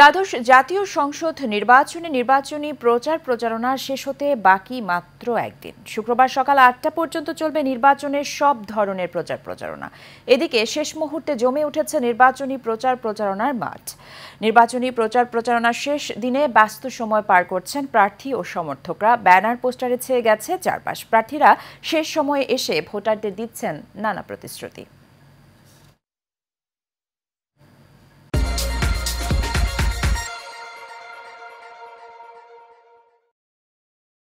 দ্বাদশ জাতীয় সংসদ নির্বাচনে নির্বাচনী প্রচার প্রচারণা শেষ হতে বাকি মাত্র একদিন শুক্রবার সকাল আটটা পর্যন্ত চলবে নির্বাচনের সব ধরনের প্রচার প্রচারণা এদিকে শেষ মুহূর্তে জমে উঠেছে নির্বাচনী প্রচার প্রচারণার মাঠ নির্বাচনী প্রচার প্রচারণার শেষ দিনে ব্যস্ত সময় পার করছেন প্রার্থী ও সমর্থকরা ব্যানার পোস্টারে ছেয়ে গেছে চারপাশ প্রার্থীরা শেষ সময়ে এসে ভোটারদের দিচ্ছেন নানা প্রতিশ্রুতি